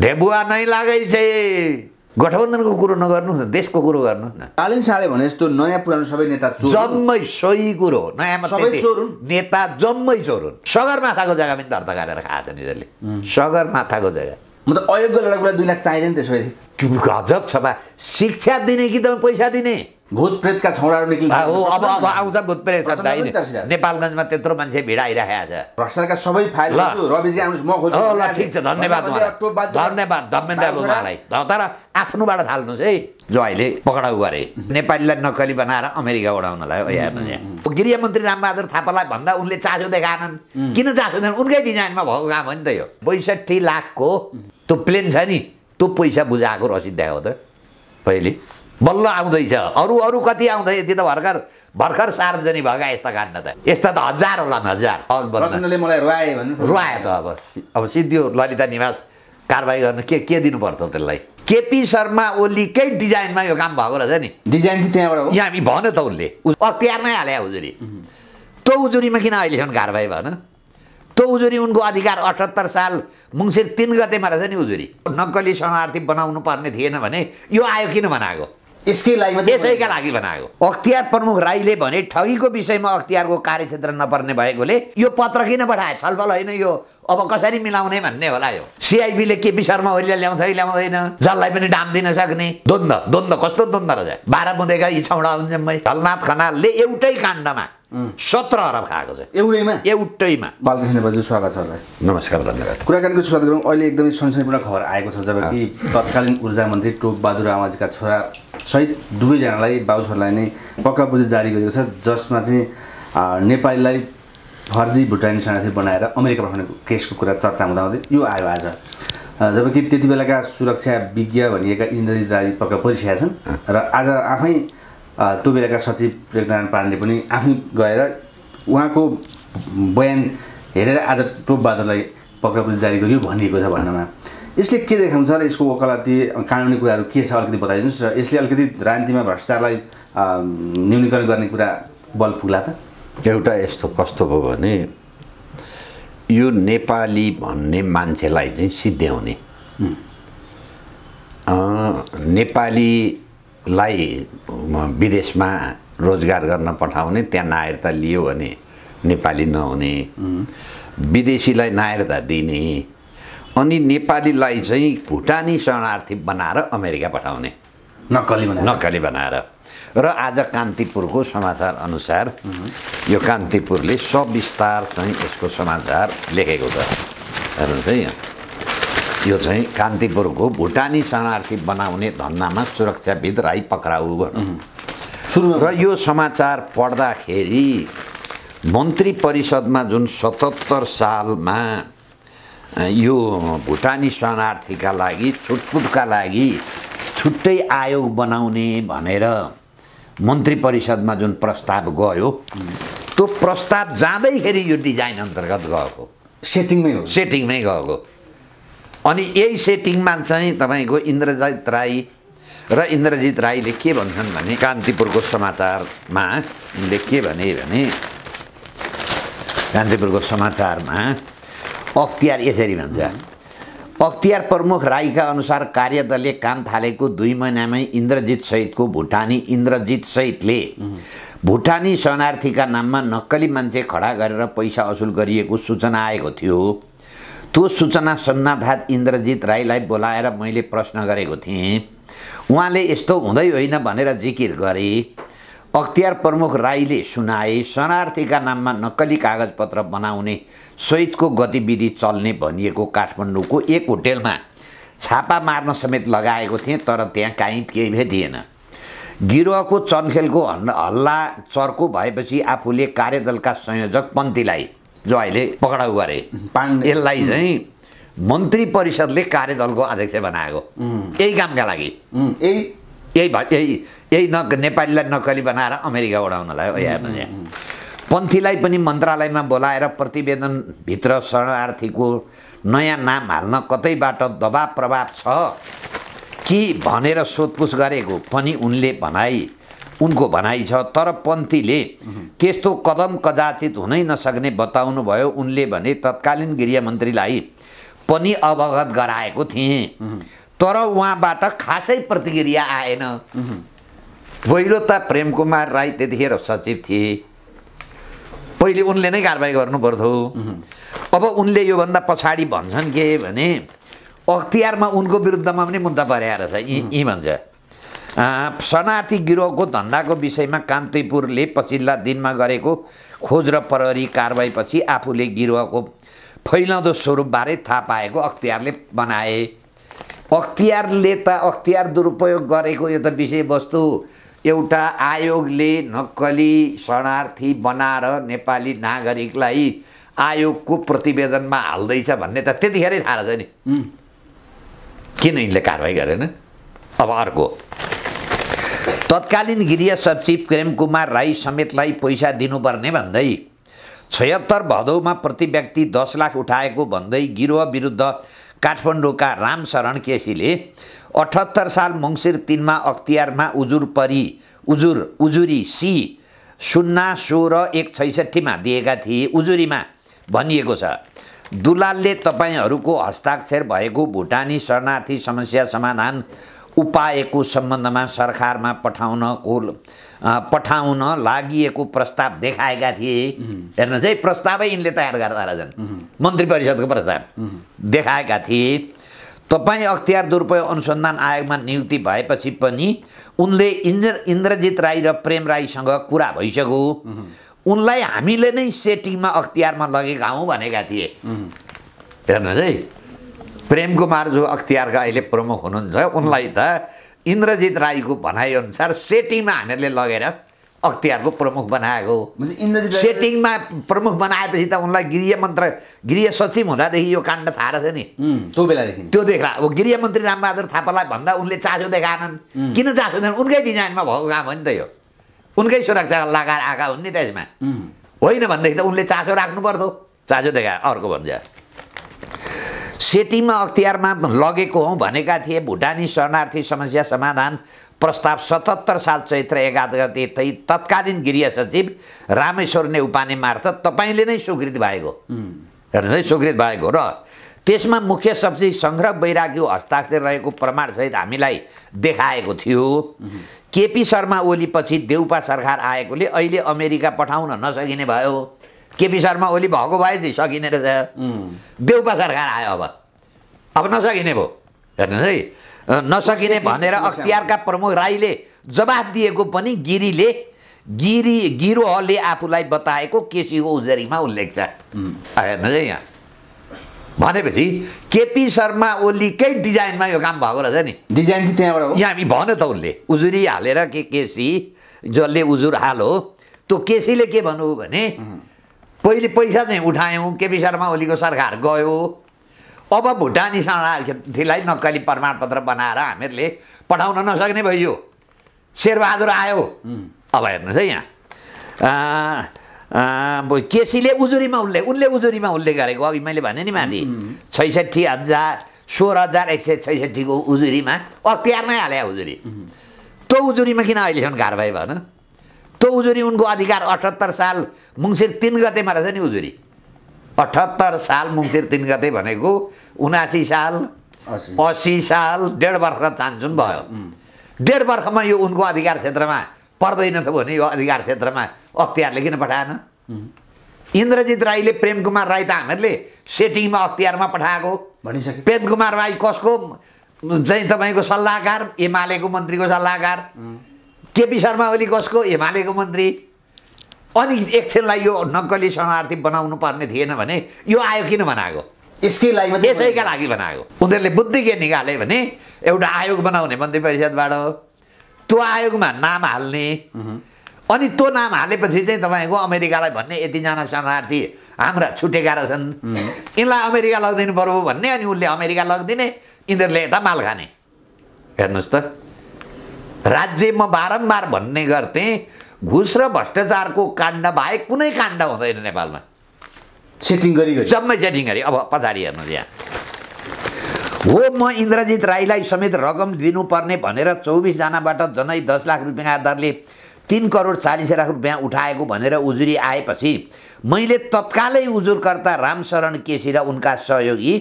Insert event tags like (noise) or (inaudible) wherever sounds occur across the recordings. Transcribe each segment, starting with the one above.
ढेबुवा नै लागै चाहिँ गठबन्धनको कुरो नगर्नुहोस् न देशको कुरो गर्नुहोस् न कालिन साले भने जस्तो नयाँ पुरानो सबै नेता जम्मै सही कुरो हो नयाँमा नेता जम्मै चोर हुन् सगरमाथाको जग्गा पनि धर्ता गरेर खाएको छ यिनीहरूले सगरमाथाको जग्गा म त अयोग्य लडाकुलाई दुई लाख चाहिँदैन त्यसो भए गजब सभा शिक्षा दिने कि त पैसा दिने भूत प्रेतका छोराहरू निक्लिन्छ अब अब आउँछ भूत प्रेत नेपालगञ्जमा त्यत्रो मान्छे आइरहेको छ भ्रष्टाचारका सबै फाइल रविजी आउनुहोस् म खोज्छु ल ठिक छ धन्यवाद धन्यवाद धर्मेन्द्र तर आफ्नोबाट थाल्नुहोस् है जो अहिले पक्राउ गरे नेपालीलाई नक्कली बनाएर अमेरिका उडाउनलाई गृहमन्त्री रामबहादुर थापालाई भन्दा उनले चासो देखाएनन् किन चासो देखाएन उनकै डिजाइनमा भएको काम हो नि त यो बैसठी लाखको त्यो प्लेन छ नि त्यो पैसा बुझाएको रसिद देखायो त पहिले बल्ल आउँदैछ अरू अरू कति आउँदै यति त भर्खर भर्खर सार्वजनिक भएका यस्ता काण्ड त यस्ता त हजार होला हजार मलाई रुवाए रुवायो त अब अब सिद्धियो ललिता निवास कारवाही गर्नु के के दिनुपर्छ त्यसलाई केपी शर्मा ओलीकै डिजाइनमा यो काम भएको रहेछ नि डिजाइन चाहिँ त्यहाँबाट यहाँ हामी भन त उसले अख्तियारमै हाले उजुरी त्यो उजुरीमा किन अहिलेसम्म कारवाही भएन त्यो उजुरी उनको अधिकार अठहत्तर साल मुङ्सिर तिन गतेमा रहेछ नि उजुरी नक्कली शरणार्थी बनाउनु पर्ने थिएन भने यो आयो किन बनाएको यसकै लागि यसैका लागि बनाएको अख्तियार प्रमुख राईले भने ठगीको विषयमा अख्तियारको कार्यक्षेत्र नपर्ने भएकोले यो पत्र किन पठाए छलफल होइन यो अब कसरी मिलाउने भन्ने होला यो सिआइबीले के शर्मा ओलीलाई ल्याउँछ कि ल्याउँदैन जसलाई पनि डाम दिन सक्ने द्वन्द द्वन्द कस्तो द्वन्द रहेछ बाह्र बुँदेका यी मै झलनाथ खनालले एउटै काण्डमा सत्र अरब खाएको छ एउटैमा एउटैमा बालकृष्ण नेपालजी स्वागत छ नमस्कार धन्यवाद कुराकानीको स्वागत गरौँ अहिले एकदमै सनसनीपूर्ण खबर आएको छ जबकि तत्कालीन ऊर्जा मन्त्री टोपबहादुर आमाजीका छोरा सहित दुवैजनालाई बाबुछोरलाई नै पक्का बुझी जारी गरेको छ जसमा चाहिँ नेपालीलाई फर्जी भुटानी शरणार्थी बनाएर अमेरिका पठाउने केसको कुरा चर्चा हुँदा हुँदै यो आयो आज जबकि त्यति बेलाका सुरक्षा विज्ञ भनिएका इन्द्रजित राजी पक्का परिसकेका छन् र आज आफै त्यो बेलाका सचिव रेगनारायण पाण्डे पनि आफै गएर उहाँको बयान हेरेर आज टोपबहादुरलाई पक्राउ पनि जारी गरियो भनिएको छ भन्नमा यसले के देखाउँछ र यसको वकालती कानुनी कुराहरू के छ अलिकति बताइदिनुहोस् र यसले अलिकति राजनीतिमा भ्रष्टाचारलाई न्यूनीकरण गर्ने कुरा बल पुग्ला त एउटा यस्तो कस्तो भयो भने यो नेपाली भन्ने मान्छेलाई चाहिँ सिद्ध्याउने नेपाली लाई विदेशमा रोजगार गर्न पठाउने त्यहाँ नायरता लियो भने नेपाली नहुने विदेशीलाई नायरता दिने अनि नेपालीलाई चाहिँ भुटानी शरणार्थी बनाएर अमेरिका पठाउने नक्कली नक्कली बनाएर र आज कान्तिपुरको समाचार अनुसार यो कान्तिपुरले सविस्तार चाहिँ यसको समाचार लेखेको छ हेर्नुहोस् है यो चाहिँ कान्तिपुरको भुटानी शरणार्थी बनाउने धन्दामा सुरक्षाविद राई पक्राउ सुरु र यो समाचार पढ्दाखेरि मन्त्री परिषदमा जुन सतहत्तर सालमा यो भुटानी शरणार्थीका लागि छुटपुटका लागि छुट्टै आयोग बनाउने भनेर मन्त्री परिषदमा जुन प्रस्ताव गयो त्यो प्रस्ताव जाँदैखेरि यो डिजाइन अन्तर्गत गएको सेटिङमै हो सेटिङमै गएको अनि यही सेटिङमा चाहिँ तपाईँको इन्द्रजित राई र इन्द्रजित राईले के भन्छन् भने कान्तिपुरको समाचारमा उनले के भने भने कान्तिपुरको समाचारमा अख्तियार यसरी भन्छ अख्तियार प्रमुख राईका अनुसार कार्यदलले काम थालेको दुई महिनामै इन्द्रजित सहितको भुटानी इन्द्रजित सहितले भुटानी शरणार्थीका नाममा नक्कली मान्छे खडा गरेर पैसा असुल गरिएको सूचना आएको थियो त्यो सूचना सन्नाधात इन्द्रजित राईलाई बोलाएर मैले प्रश्न गरेको थिएँ उहाँले यस्तो हुँदै होइन भनेर जिकिर गरे अख्तियार प्रमुख राईले सुनाए शरणार्थीका नाममा नक्कली कागजपत्र बनाउने सहितको गतिविधि चल्ने भनिएको काठमाडौँको एक होटेलमा छापा मार्न समेत लगाएको थिएँ तर त्यहाँ काहीँ केही भेटिएन गिरोहको चनखेलको हल्ला चर्को भएपछि आफूले कार्यदलका संयोजक पन्थीलाई जो अहिले पक्राउ गरे यसलाई चाहिँ मन्त्री परिषदले कार्यदलको अध्यक्ष बनाएको यही कामका लागि यही यही यही यही न नेपालीलाई नक्कली बनाएर अमेरिका उडाउनलाई पन्थीलाई पनि मन्त्रालयमा बोलाएर प्रतिवेदनभित्र शरणार्थीको नयाँ नाम हाल्न कतैबाट दबाव प्रभाव छ कि भनेर सोधपुछ गरेको पनि उनले भनाई उनको भनाइ छ तर पन्थीले त्यस्तो कदम कदाचित हुनै नसक्ने बताउनु भयो उनले भने तत्कालीन गृहमन्त्रीलाई पनि अवगत गराएको थिएँ तर उहाँबाट खासै प्रतिक्रिया आएन पहिलो त प्रेम कुमार राई त्यतिखेर सचिव थिए पहिले उनले नै कारवाही गर्नु पर्थ्यो अब उनले योभन्दा पछाडि भन्छन् के भने अख्तियारमा उनको विरुद्धमा पनि मुद्दा परेर छ यी यी भन्छ शरणार्थी गिरोहको धन्दाको विषयमा कान्तिपुरले पछिल्ला दिनमा गरेको खोज र प्रहरी कारवाहीपछि आफूले गिरोहको फैलाउँदो स्वरूपबारे थाहा पाएको अख्तियारले बनाए अख्तियारले त अख्तियार दुरुपयोग गरेको यो त विषयवस्तु एउटा आयोगले नक्कली शरणार्थी बनाएर नेपाली नागरिकलाई आयोगको प्रतिवेदनमा हाल्दैछ भन्ने त त्यतिखेरै थाहा रहेछ नि किन यिनले कारवाही गरेन अब अर्को तत्कालीन गृह सचिव प्रेम कुमार राई समेतलाई पैसा दिनुपर्ने भन्दै छयत्तर भदौमा प्रति व्यक्ति दस लाख उठाएको भन्दै गिरोह विरुद्ध काठमाडौँका रामशरण केसीले अठहत्तर साल मङ्सिर तिनमा अख्तियारमा उजुर परी उजुर उजुरी सी सुन्ना सोह्र एक छैसठीमा दिएका थिए उजुरीमा भनिएको छ दुलालले तपाईँहरूको हस्ताक्षर भएको भुटानी शरणार्थी समस्या समाधान उपायको सम्बन्धमा सरकारमा पठाउन पठाउनको पठाउन लागि प्रस्ताव देखाएका थिए हेर्नुहोस् है प्रस्तावै यिनले तयार गर्दा रहेछन् मन्त्री परिषदको प्रस्ताव देखाएका थिए तपाईँ अख्तियार दुरुपयोग अनुसन्धान आयोगमा नियुक्ति भएपछि पनि उनले इन्द्र इन्द्रजित राई र प्रेम राईसँग कुरा भइसक्यो उनलाई हामीले नै सेटिङमा अख्तियारमा लगेका हौँ भनेका थिए हेर्नुहोस् है प्रेम कुमार जो अख्तियारका अहिले प्रमुख हुनुहुन्छ उनलाई त इन्द्रजित राईको भनाइअनुसार सेटिङमा हामीहरूले लगेर अख्तियारको प्रमुख बनाएको इन्द्रजित सेटिङमा प्रमुख बनाएपछि त उनलाई गृह मन्त्र गृह सचिव हुँदादेखि यो काण्ड थाहा रहेछ नि त्यो बेलादेखि त्यो देख्ला अब गृहमन्त्री रामबहादुर थापालाई भन्दा उनले चासो देखाएनन् किन चासो देखाएन उनकै डिजाइनमा भएको काम हो नि त यो उनकै सुरक्षा लगाएर आएका हुन् नि त्यसमा होइन भनेदेखि त उनले चासो राख्नु पर्थ्यो चासो देखाए अर्को भन्छ सेटीमा अख्तियारमा लगेको हौँ भनेका थिए भुटानी शरणार्थी समस्या समाधान प्रस्ताव सतहत्तर साल चैत्र एघार गते तत्कालीन गृह सचिव रामेश्वर ने उपाने मार्फत तपाईँले नै स्वीकृत भएको नै स्वीकृत भएको र त्यसमा मुख्य सब्जी सङ्ग्रह वैराग्यको हस्ताक्षर रहेको प्रमाणसहित हामीलाई देखाएको थियो केपी शर्मा ओलीपछि देउपा सरकार आएकोले अहिले अमेरिका पठाउन नसकिने भयो केपी शर्मा ओली भएको भए चाहिँ सकिने रहेछ देउपा सरकार आयो अब अब नसकिने भयो हेर्नुहोस् है नसकिने भनेर अख्तियारका प्रमुख राईले जवाब दिएको पनि गिरीले गिरी गिरोहले आफूलाई बताएको केसीको उजुरीमा उल्लेख छ हेर्नुहोस् है यहाँ भनेपछि केपी शर्मा ओलीकै डिजाइनमा यो काम भएको रहेछ नि डिजाइन चाहिँ त्यहाँबाट हो यहाँ भन्यो त उसले उजुरी हालेर के केसी जसले उजुर हालो त्यो केसीले के भन्नु भने पहिले पैसा चाहिँ उठायौँ केपी शर्मा ओलीको सरकार गयो अब भुटानी शरणार्थीलाई नक्कली प्रमाणपत्र बनाएर हामीहरूले पठाउन नसक्ने भइयो शेरबहादुर आयो अब हेर्नुहोस् है यहाँ केसीले उजुरीमा उनले उनले उजुरीमा उल्लेख गरेको अघि मैले भने नि माथि छैसठी हजार सोह्र हजार एक सय छैसठीको उजुरीमा अख्तियारमै हाले उजुरी त्यो उजुरीमा किन अहिलेसम्म कारवाही भएन त्यो उजुरी उनको अधिकार अठहत्तर साल मुङ्सिर तिन गतेमा रहेछ नि उजुरी अठहत्तर साल मुङ्सिर तिन गते भनेको उनासी साल असी साल डेढ वर्ष चान्सुन भयो डेढ वर्षमा यो उनको अधिकार क्षेत्रमा पर्दैन थियो भने यो अधिकार क्षेत्रमा अख्तियारले किन पठाएन इन्द्रजित राईले प्रेम कुमार राई त हामीहरूले सेटिङमा अख्तियारमा पठाएको भनिसक्यो प्रेम कुमार राई कसको चाहिँ तपाईँको सल्लाहकार एमालेको मन्त्रीको सल्लाहकार केपी शर्मा ओली कसको एमालेको मन्त्री अनि एकछिनलाई यो नक्कली शरणार्थी बनाउनु पर्ने थिएन भने यो आयो किन बनाएको यसकै लागि त्यसैका लागि बनाएको उनीहरूले बुद्धि के निकाले भने एउटा आयोग बनाउने मन्त्री परिषदबाट त्यो आयोगमा नाम हाल्ने अनि त्यो नाम हालेपछि चाहिँ तपाईँको अमेरिकालाई भन्ने यतिजना शरणार्थी हाम्रा छुटेका रहेछन् यिनलाई अमेरिका लगिदिनु पर्यो भन्ने अनि उसले अमेरिका लगिदिने यिनीहरूले यता माल खाने हेर्नुहोस् त राज्य म बारम्बार भन्ने गर्थेँ घुस र भ्रष्टाचारको काण्ड बाहेक कुनै काण्ड हुँदैन नेपालमा सेटिङ गरी गरी जम्मै सेटिङ गरी अब पछाडि हेर्नु यहाँ हो म इन्द्रजित राईलाई समेत रकम दिनुपर्ने भनेर चौबिसजनाबाट जनै दस लाख रुपियाँ दरले तिन करोड चालिस लाख रुपियाँ उठाएको भनेर उजुरी आएपछि मैले तत्कालै उजुरकर्ता रामशरण केसी र उनका सहयोगी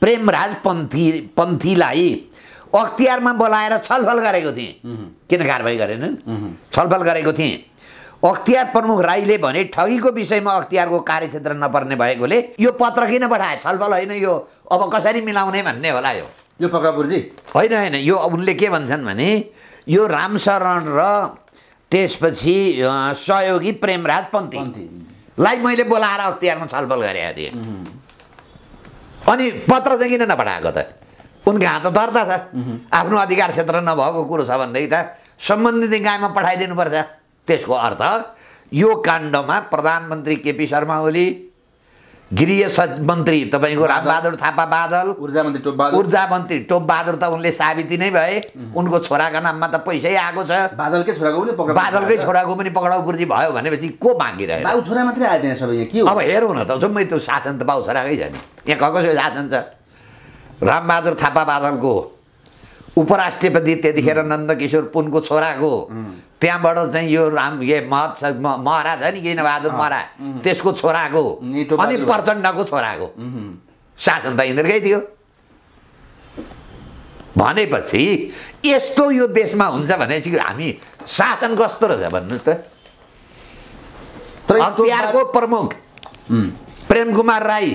प्रेमराज पन्थी पन्थीलाई अख्तियारमा बोलाएर छलफल गरेको थिएँ किन कारवाही गरेनन् छलफल गरेको थिएँ अख्तियार प्रमुख राईले भने ठगीको विषयमा अख्तियारको कार्यक्षेत्र नपर्ने भएकोले यो पत्र किन पठाए छलफल होइन यो अब कसरी मिलाउने भन्ने होला यो यो पक्रापुरजी होइन होइन यो उनले के भन्छन् भने यो रामशरण र त्यसपछि सहयोगी प्रेमराज पन्थीलाई मैले बोलाएर अख्तियारमा छलफल गरेको थिएँ अनि पत्र चाहिँ किन नपठाएको त उनका हात दर्ता छ आफ्नो अधिकार क्षेत्र नभएको कुरो छ भनेदेखि त सम्बन्धित निकायमा पठाइदिनुपर्छ त्यसको अर्थ यो काण्डमा प्रधानमन्त्री केपी शर्मा ओली गृह मन्त्री तपाईँको रामबहादुर थापा बादल ऊर्जा मन्त्री टोप बहादुर ऊर्जा मन्त्री टोप बहादुर त उनले साबिती नै भए उनको छोराको नाममा त पैसै आएको छ बादलकै छोराको पनि बादलकै छोराको पनि पक्राउ बुर्जी भयो भनेपछि को बाँकी रह्यो छोरा मात्रै आइदिएन सबै अब हेरौँ न त जम्मै त्यो शासन त बाउ छोराकै छ नि यहाँ कसको शासन छ रामबहादुर थापा बादलको उपराष्ट्रपति त्यतिखेर नन्दकिशोर पुनको छोराको त्यहाँबाट चाहिँ यो राम ए महरा छ नि बहादुर महरा त्यसको छोराको अनि प्रचण्डको छोराको शासन त यिनीहरूकै थियो भनेपछि यस्तो यो देशमा हुन्छ भनेपछि हामी शासन कस्तो रहेछ भन्नुहोस् त प्रमुख प्रेम कुमार राई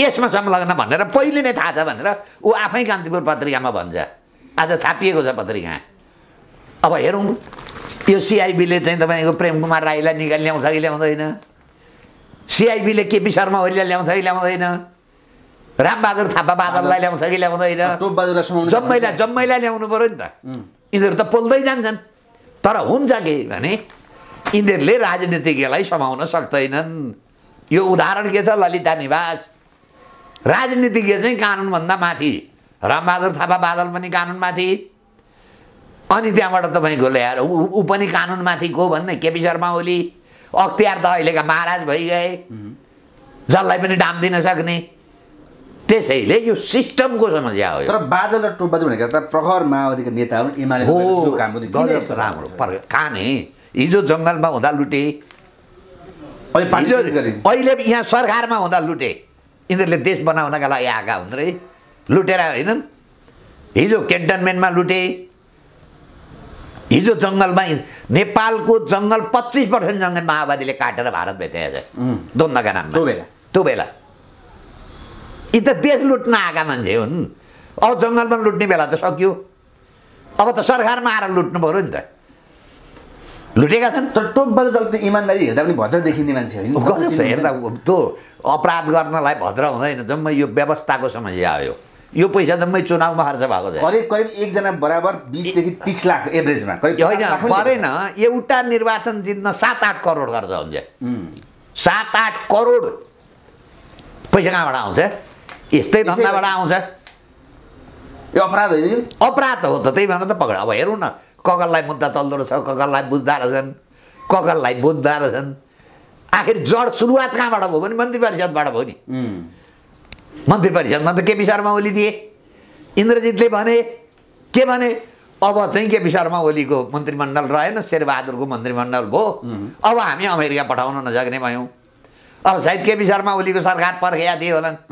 यसमा संलग्न भनेर पहिले नै थाहा छ भनेर ऊ आफै कान्तिपुर पत्रिकामा भन्छ आज छापिएको छ पत्रिका अब हेरौँ यो सिआइबीले चाहिँ तपाईँको प्रेम कुमार राईलाई निकाल ल्याउँछ कि ल्याउँदैन सिआइबीले केपी शर्मा ओलीलाई ल्याउँछ कि ल्याउँदैन रामबहादुर थापा बादललाई ल्याउँछ कि ल्याउँदैन जम्मैलाई जम्मैलाई ल्याउनु पऱ्यो नि त यिनीहरू त पोल्दै जान्छन् तर हुन्छ के भने यिनीहरूले राजनीतिज्ञलाई समाउन सक्दैनन् यो उदाहरण के छ ललिता निवास राजनीतिज्ञ चाहिँ कानुनभन्दा माथि रामबहादुर थापा बादल पनि कानुनमाथि अनि त्यहाँबाट तपाईँको ल्याएर ऊ पनि को भन्ने केपी शर्मा ओली अख्तियार त अहिलेका महाराज भइगए जसलाई पनि डाम दिन सक्ने त्यसैले यो सिस्टमको समस्या हो तर बादल र टोपा भनेको त प्रखर माओवादीको नेता हुन् राम्रो काने हिजो जङ्गलमा हुँदा लुटे अहिले यहाँ सरकारमा हुँदा लुटे यिनीहरूले देश बनाउनका लागि आएका हुन् रे लुटेर होइनन् हिजो क्यान्टनमेन्टमा लुटे हिजो जङ्गलमा नेपालको जङ्गल पच्चिस पर्सेन्ट जङ्गल माओवादीले काटेर भारत भेटेको छ नाम नाममा त्यो बेला यी त देश लुट्न आएका मान्छे हुन् अब जङ्गलमा लुट्ने बेला त सकियो अब त सरकारमा आएर लुट्नु पऱ्यो नि त लुटेका छन् तर टोकबाज जसले इमान्दारी हेर्दा पनि भद्र देखिने मान्छे होइन हेर्दा त्यो अपराध गर्नलाई भद्र हुँदैन जम्मै यो व्यवस्थाको समस्या आयो यो पैसा जम्मै चुनावमा खर्च भएको छ करिब करिब एकजना बराबर बिसदेखि तिस लाख एभरेजमा करिब होइन परेन एउटा निर्वाचन जित्न सात आठ करोड खर्च हुन्छ सात आठ करोड पैसा कहाँबाट आउँछ यस्तै धन्दाबाट आउँछ यो अपराध होइन अपराध हो त त्यही भएर त पक्र अब हेरौँ न कगललाई मुद्दा तल्दो रहेछ कगललाई बुझ्दा रहेछन् कगललाई बुझ्दा रहेछन् आखिर जड सुरुवात कहाँबाट भयो भने मन्त्री परिषदबाट भयो नि मन्त्री परिषदमा त केपी शर्मा ओली दिए इन्द्रजितले भने के भने अब चाहिँ केपी शर्मा ओलीको मन्त्रीमण्डल रहेन शेरबहादुरको मन्त्रीमण्डल भयो अब हामी अमेरिका पठाउन नसक्ने भयौँ अब सायद केपी शर्मा ओलीको सरकार पर्खिया थिए होलान्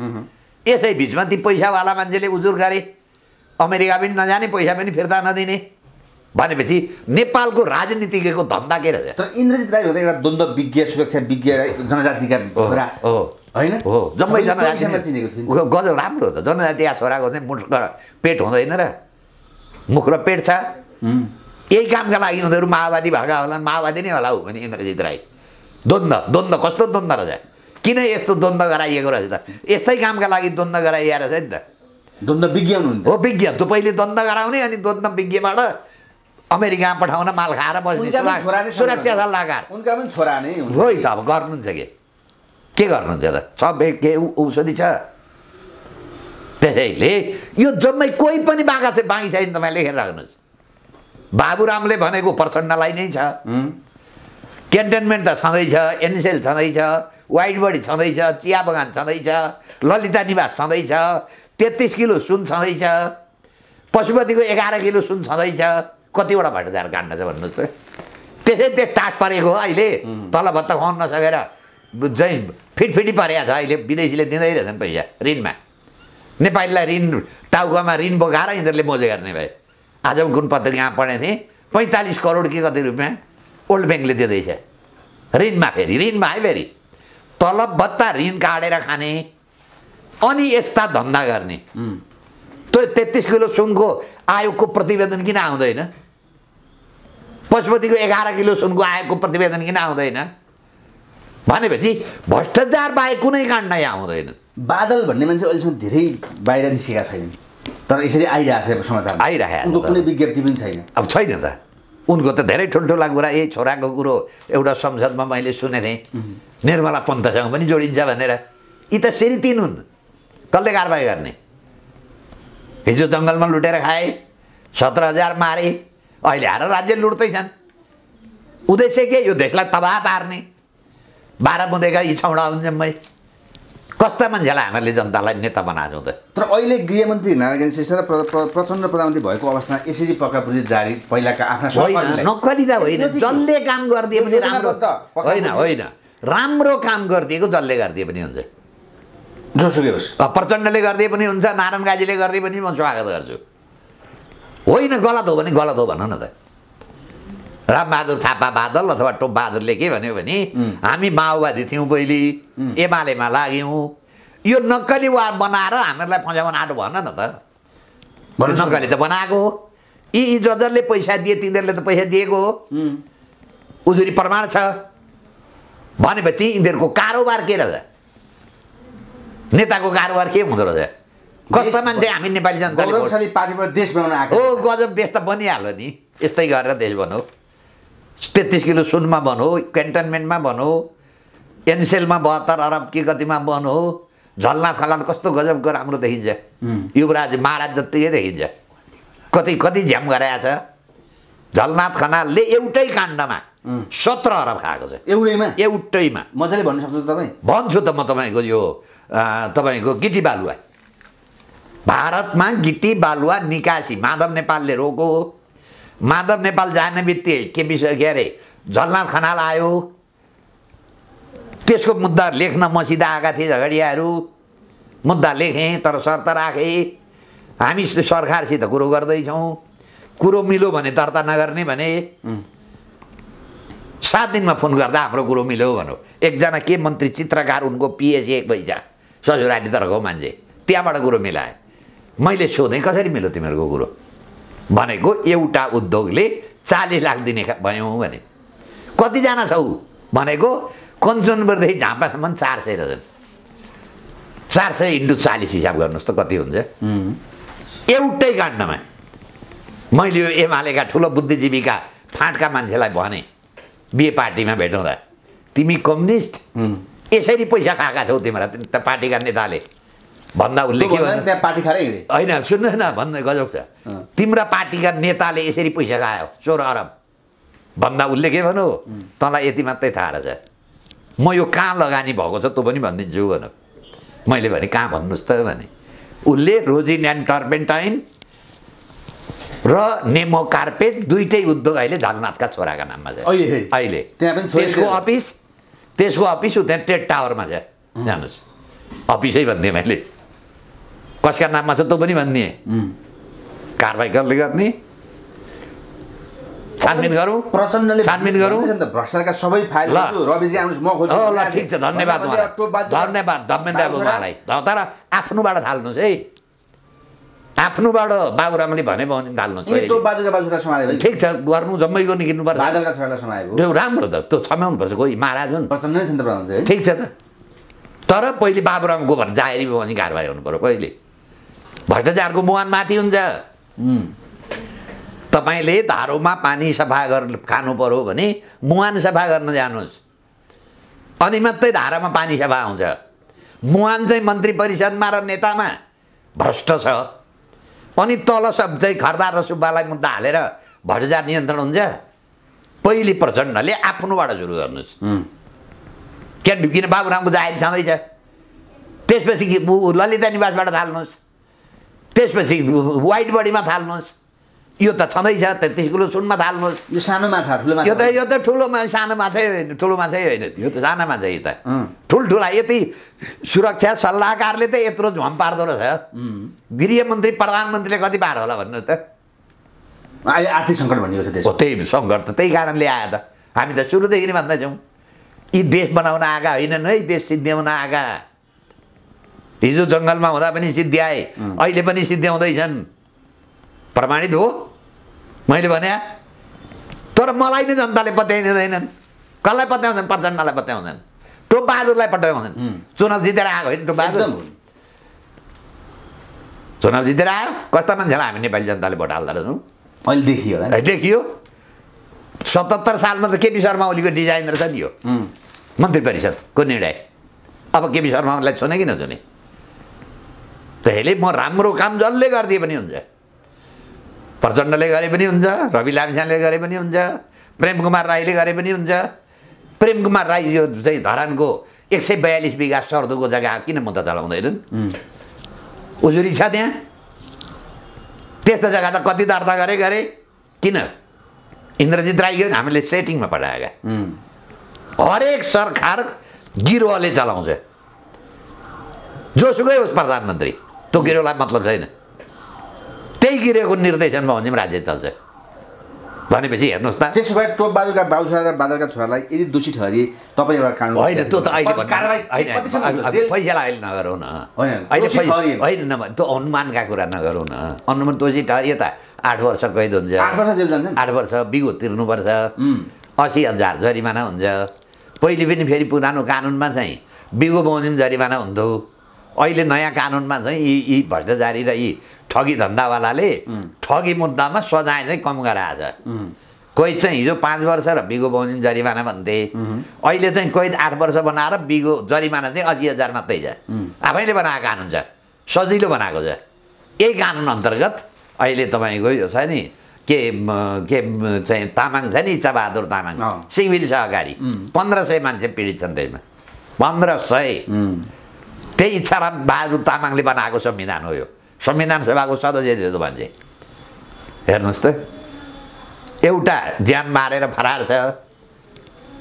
यसै बिचमा ती पैसावाला मान्छेले उजुर गरे अमेरिका पनि नजाने पैसा पनि फिर्ता नदिने भनेपछि नेपालको राजनीतिज्ञको धन्दा के रहेछ तर इन्द्रजित राई हुँदा एउटा द्वन्द्व विज्ञ सुरक्षा विज्ञ जनजातिका छोरा हो होइन हो जम्मै जनजाति गज राम्रो त जनजातिका छोराको चाहिँ मुख र पेट हुँदैन र मुख र पेट छ यही कामका लागि उनीहरू माओवादी भएका होला माओवादी नै होला हो भने इन्द्रजित राई द्वन्द्व द्वन्द्व कस्तो द्वन्द्व रहेछ किन यस्तो द्वन्द्व गराइएको रहेछ त यस्तै कामका लागि द्वन्द्व गराइएको रहेछ नि त द्वन्द्व विज्ञ हुनुहुन्छ हो विज्ञ त पहिले द्वन्द्व गराउने अनि द्वन्द्व विज्ञबाट अमेरिकामा पठाउन माल खाएर बस्ने सुरक्षा सल्लाहकार उनका पनि छोरा नै हो त अब गर्नुहुन्छ के के गर्नुहुन्छ त बे के औषधि छ त्यसैले यो जम्मै कोही पनि बाँका चाहिँ बाँकी छैन तपाईँ लेखेर राख्नुहोस् बाबुरामले भनेको प्रचण्डलाई नै छ क्यान्टोनमेन्ट त छँदैछ एनसेल छँदैछ वाइट बडी छँदैछ चिया बगान छँदैछ ललिता निवास छँदैछ तेत्तिस किलो सुन छँदैछ पशुपतिको एघार किलो सुन छँदैछ कतिवटा भाइटुदार काण्ड छ भन्नु त त्यसै त्यो टाट परेको हो अहिले तल भत्ता खुवाउनु नसकेर जै फिटफिटी परेको छ अहिले विदेशीले दिँदै रहेछन् पैसा ऋणमा नेपालीलाई ऋण टाउकोमा ऋण बोकाएर यिनीहरूले मोजे गर्ने भए आज कुन यहाँ पढेको थिएँ पैँतालिस करोड के कति रुपियाँ ओल्ड ब्याङ्कले दिँदैछ ऋणमा फेरि ऋणमा है फेरि तलब भत्ता ऋण काटेर खाने अनि यस्ता धन्दा गर्ने त्यो तेत्तिस किलो सुनको आयोगको प्रतिवेदन किन आउँदैन पशुपतिको एघार किलो सुनको आएको प्रतिवेदन किन आउँदैन भनेपछि भ्रष्टाचार बाहेक कुनै काण्ड यहाँ आउँदैन बादल भन्ने मान्छे अहिलेसम्म धेरै बाहिर निस्केका छैनन् तर यसरी आइरहेको छ समाचार आइरहेको कुनै विज्ञप्ति पनि छैन अब छैन त उनको त धेरै ठुल्ठुला कुरा ए छोराको कुरो एउटा संसदमा मैले सुने थिएँ निर्मला पन्तसँग पनि जोडिन्छ भनेर यी त फेरि तिन हुन् कसले कारवाही गर्ने हिजो जङ्गलमा लुटेर खाए सत्र हजार मारे अहिले आएर राज्य लुट्दैछन् उद्देश्य के यो देशलाई तबाह पार्ने बाह्र बुँदैका यी छौडा मै कस्ता मान्छेलाई हामीले जनतालाई नेता बनाएको त तर अहिले गृहमन्त्री नारायण श्रेष्ठ र प्रचण्ड प्रधानमन्त्री भएको अवस्थामा यसरी पक्रापुजी जारी पहिलाका आफ्ना होइन जसले काम गरिदिए पनि राम्रो होइन होइन राम्रो काम गरिदिएको जसले गरिदिए पनि हुन्छ जोसुकै होस् प्रचण्डले गरिदिए पनि हुन्छ नारायण गाजीले गरिदिए पनि म स्वागत गर्छु होइन गलत हो भने गलत हो भन न त रामबहादुर थापा बादल अथवा टोपबहादुरले के भन्यो भने हामी माओवादी थियौँ पहिले एमालेमा लाग्यौँ यो नक्कली वार बनाएर हामीहरूलाई फजाउन आँटो भन न त नक्कली त बनाएको हो यी जसले पैसा दिए तिनीहरूले त पैसा दिएको हो उजुरी प्रमाण छ भनेपछि यिनीहरूको कारोबार के रहेछ नेताको कारोबार के हुँदो रहेछ कस्तो मान्छे हामी नेपाली जनता पार्टीबाट देश बनाउन आएको हो गजब देश त बनिहाल्यो नि यस्तै गरेर देश बनाऊ तेत्तिस किलो सुनमा भनौँ क्यान्टोनमेन्टमा भनौँ एनसेलमा बहत्तर अरब के गतिमा हो झल्ला थलान कस्तो गजबको राम्रो देखिन्छ युवराज महाराज जत्तिकै देखिन्छ कति कति झ्याम गराएको छ झलनाथ खनालले एउटै काण्डमा सत्र अरब खाएको छ एउटैमा एउटैमा मजाले भन्नु सक्छु तपाईँ भन्छु त म तपाईँको यो तपाईँको गिटी बालुवा भारतमा गिटी बालुवा निकासी माधव नेपालले रोको माधव नेपाल जाने बित्तिकै के विषय के अरे झलनाथ खनाल आयो त्यसको मुद्दा लेख्न मसिदा आएका थिए झगडियाहरू मुद्दा लेखेँ तर शर्त राखेँ हामी सरकारसित कुरो गर्दैछौँ कुरो मिल्यो भने दर्ता नगर्ने भने सात दिनमा फोन गर्दा हाम्रो कुरो मिल्यो भनौँ एकजना के मन्त्री चित्रकार उनको पिएच एक पैसा तर्फको मान्छे त्यहाँबाट कुरो मिलाए मैले सोधेँ कसरी मिल्यो तिमीहरूको कुरो भनेको एउटा उद्योगले चालिस लाख दिने भयौँ भने कतिजना छौ भनेको कञ्चनपुरदेखि झापासम्म चार सय रहेछन् चार सय इन्टु चालिस हिसाब गर्नुहोस् त कति हुन्छ एउटै काण्डमा मैले यो एमालेका ठुलो बुद्धिजीवीका फाँटका मान्छेलाई भने बिहे पार्टीमा भेटाउँदा तिमी कम्युनिस्ट यसरी पैसा खाएका छौ तिमीहरू त पार्टीका नेताले भन्दा उसले के त्यहाँ पार्टी खाएर हिँडे होइन सुन्नु न भन्दै गजब छ तिम्रा पार्टीका नेताले यसरी पैसा खायो सोह्र अरब भन्दा उसले के भनौ तँलाई यति मात्रै थाहा रहेछ म यो कहाँ लगानी भएको छ तँ पनि भनिदिन्छु भनौँ मैले भने कहाँ भन्नुहोस् त भने उसले रोजिन एन्ड टर्पेन्टाइन र नेमो कार्पेट दुइटै उद्योग अहिले झालनाथका छोराका नाममा छ अहिले त्यसको अफिस त्यसको अफिस त्यहाँ ट्रेड टावरमा छ जानुहोस् अफिसै भन्थेँ मैले कसका नाममा छ तँ पनि भन्ने कारवाही कसले गर्ने छानबिन गरौँ प्रचण्डले छानबिन गरौँ भ्रष्टाचारका सबै फाइल रविजी आउनुहोस् म खोज्छु ल ठिक छ धन्यवाद धन्यवाद धमेन बाबु उहाँलाई तर आफ्नोबाट थाल्नुहोस् है आफ्नोबाट बाबुरामले भने भने थाल्नु ठिक छ गर्नु जम्मै गर्नु किन्नु पर्छ राम्रो त त्यो पर्छ कोही महाराज हुन् प्रचण्ड नै छ ठिक छ त तर पहिले बाबुरामको भने जाहेरी भने कारवाही हुनु पऱ्यो पहिले भ्रष्टाचारको मुहान माथि हुन्छ तपाईँले धारोमा पानी सफा गर्नु खानु पऱ्यो भने मुहान सफा गर्न जानुहोस् अनि मात्रै धारामा पानी सफा आउँछ मुहान चाहिँ मन्त्री परिषदमा र नेतामा भ्रष्ट छ अनि तल सब चाहिँ खर्दा र सुब्बालाई मुद्दा हालेर भ्रष्टाचार नियन्त्रण हुन्छ पहिले प्रचण्डले आफ्नोबाट सुरु गर्नुहोस् क्या ढुकिन बाबुरामको जाहेर छँदैछ त्यसपछि ललिता निवासबाट थाल्नुहोस् त्यसपछि वाइट बडीमा थाल्नुहोस् यो त छँदैछ तेत्तिस किलो सुनमा थाल्नुहोस् यो सानो माछा ठुलो यो त यो त ठुलो मा सानो माछै होइन ठुलो माछै होइन यो त सानो माछा यो त ठुल्ठुला यति सुरक्षा सल्लाहकारले त यत्रो झम पार्दो रहेछ गृहमन्त्री प्रधानमन्त्रीले कति पार होला भन्नु त अहिले आर्थिक सङ्कट भनिएको छ त्यसको त्यही सङ्कट त त्यही कारणले आयो त हामी त सुरुदेखि नै भन्दैछौँ यी देश बनाउन आएका होइनन् है देश सिद्ध्याउन आएका हिजो जङ्गलमा हुँदा पनि सिद्ध्याए अहिले पनि सिद्ध्याउँदैछन् प्रमाणित हो मैले भने तर मलाई नै जनताले पत्याइदिँदैनन् कसलाई पत्याउँछन् प्रचण्डलाई पत्याउँछन् टोपबहादुरलाई पत्याउँछन् चुनाव जितेर आएको होइन टोपबहादुर चुनाव जितेर आयो कस्ता मान्छेलाई हामी नेपाली जनताले भोट हाल्दा रहेछौँ अहिले देखियो देखियो सतहत्तर सालमा त केपी शर्मा ओलीको डिजाइन रहेछ नि यो मन्त्री परिषदको निर्णय अब केपी शर्मालाई छुने कि नछुने त्यसले म राम्रो काम जसले गरिदिए पनि हुन्छ प्रचण्डले गरे पनि हुन्छ रवि लामिछानेले गरे पनि हुन्छ प्रेम कुमार राईले गरे पनि हुन्छ प्रेम कुमार राई यो चाहिँ धरानको एक सय बयालिस बिघा सर्दोको जग्गा किन म त चलाउँदैनन् उजुरी छ त्यहाँ त्यस्तो जग्गा त कति दर्ता गरे गरे किन इन्द्रजित राई गयो हामीले सेटिङमा पठाएका हरेक सरकार गिरोहले चलाउँछ जोसुकै होस् प्रधानमन्त्री त्यो मतलब छैन त्यही गिरेको निर्देशनमा हो भने पनि राज्य चल्छ भनेपछि हेर्नुहोस् न त्यसो भए टोप बाजुका बाबु छोरा र बादलका छोरालाई यदि दोषी ठहरी तपाईँ एउटा कानुन होइन त्यो त अहिले पैसालाई अहिले नगरौँ न होइन होइन त्यो अनुमानका कुरा नगरौँ न अनुमान दोषी ठहरियो त आठ वर्ष कैद हुन्छ आठ वर्ष जेल जान्छ आठ वर्ष बिगो तिर्नुपर्छ असी हजार जरिमाना हुन्छ पहिले पनि फेरि पुरानो कानुनमा चाहिँ बिगो बाउदिन जरिमाना हुन्थ्यो अहिले नयाँ कानुनमा चाहिँ यी यी भ्रष्टाचारी र यी ठगी धन्दावालाले ठगी मुद्दामा सजाय चाहिँ कम गराएछ कोही चाहिँ हिजो पाँच वर्ष र बिगो बौनी जरिमाना भन्थे अहिले चाहिँ कोही आठ वर्ष बनाएर बिगो जरिमाना चाहिँ अझै हजार मात्रै छ आफैले बनाएको कानुन छ सजिलो बनाएको छ यही कानुन अन्तर्गत अहिले तपाईँको यो छ नि के के चाहिँ तामाङ छ नि इच्छाबहादुर तामाङ सिभिल सहकारी पन्ध्र सय मान्छे पीडित छन् त्यसमा पन्ध्र सय त्यही इच्छाराम बहादुर तामाङले बनाएको संविधान हो यो संविधान सभाको सदस्य जस्तो भन्छ हेर्नुहोस् त एउटा ज्यान मारेर फरार छ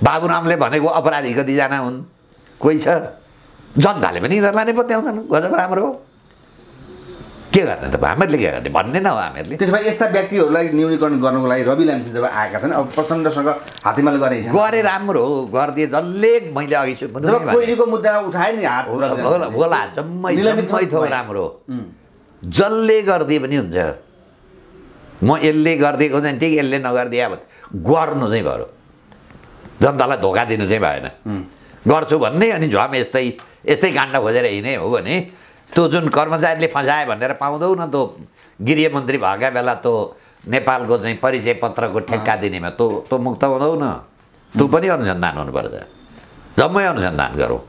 बाबुरामले भनेको अपराधी कतिजना हुन् कोही छ जनताले पनि यिनीहरूलाई नै पत्याउँछन् गजब राम्रो हो के गर्ने त हामीहरूले के गर्ने भन्ने न हो हामीहरूले त्यसो भए यस्ता व्यक्तिहरूलाई न्यूनीकरण गर्नुको लागि रवि लामसिङ जब आएका छन् अब प्रचण्डसँग हातेमाले गरे गरे राम्रो हो गरिदिए जसले मैले अघि कोइलीको मुद्दा उठाएँ नि हात होला जम्मै राम्रो हो जसले गरिदिए पनि हुन्छ म यसले गरिदिएको चाहिँ ठिक यसले नगरिदिए अब गर्नु चाहिँ भयो जनतालाई धोका दिनु चाहिँ भएन गर्छु भन्ने अनि झम यस्तै यस्तै काण्ड खोजेर हिँड्ने हो भने त्यो जुन कर्मचारीले फसाए भनेर पाउँदैनौ न त्यो गृहमन्त्री भएका बेला त्यो नेपालको चाहिँ परिचय पत्रको ठेक्का दिनेमा तँ तँ मुक्त हुँदैनौ न तँ पनि अनुसन्धान हुनुपर्छ जम्मै अनुसन्धान गरौँ